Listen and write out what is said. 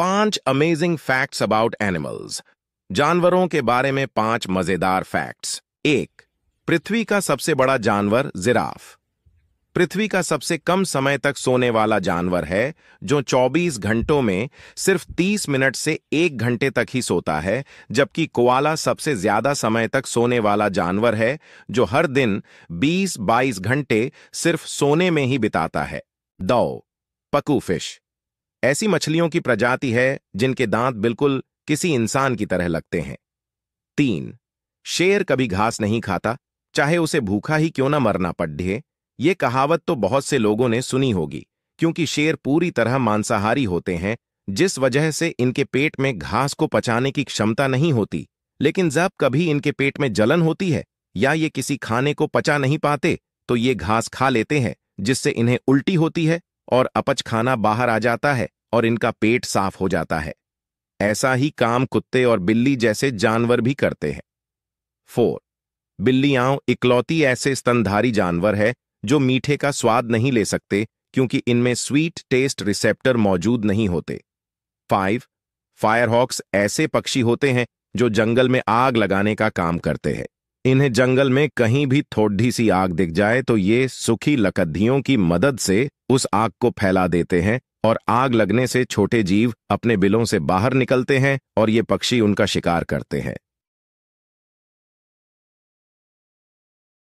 पांच amazing facts about animals जानवरों के बारे में पांच मजेदार फैक्ट्स एक पृथ्वी का सबसे बड़ा जानवर जिराफ पृथ्वी का सबसे कम समय तक सोने वाला जानवर है जो 24 घंटों में सिर्फ 30 मिनट से एक घंटे तक ही सोता है जबकि कोआला सबसे ज्यादा समय तक सोने वाला जानवर है जो हर दिन 20-22 घंटे सिर्फ सोने में ही बिताता है दौ पकूफिश ऐसी मछलियों की प्रजाति है जिनके दांत बिल्कुल किसी इंसान की तरह लगते हैं तीन शेर कभी घास नहीं खाता चाहे उसे भूखा ही क्यों ना मरना पड़े ये कहावत तो बहुत से लोगों ने सुनी होगी क्योंकि शेर पूरी तरह मांसाहारी होते हैं जिस वजह से इनके पेट में घास को पचाने की क्षमता नहीं होती लेकिन जब कभी इनके पेट में जलन होती है या ये किसी खाने को पचा नहीं पाते तो ये घास खा लेते हैं जिससे इन्हें उल्टी होती है और अपच खाना बाहर आ जाता है और इनका पेट साफ हो जाता है ऐसा ही काम कुत्ते और बिल्ली जैसे जानवर भी करते हैं फोर बिल्लियां इकलौती ऐसे स्तनधारी जानवर है जो मीठे का स्वाद नहीं ले सकते क्योंकि इनमें स्वीट टेस्ट रिसेप्टर मौजूद नहीं होते फाइव फायरहॉक्स ऐसे पक्षी होते हैं जो जंगल में आग लगाने का काम करते हैं इन्हें जंगल में कहीं भी थोड़ी सी आग दिख जाए तो ये सुखी लकद्दियों की मदद से उस आग को फैला देते हैं और आग लगने से छोटे जीव अपने बिलों से बाहर निकलते हैं और ये पक्षी उनका शिकार करते हैं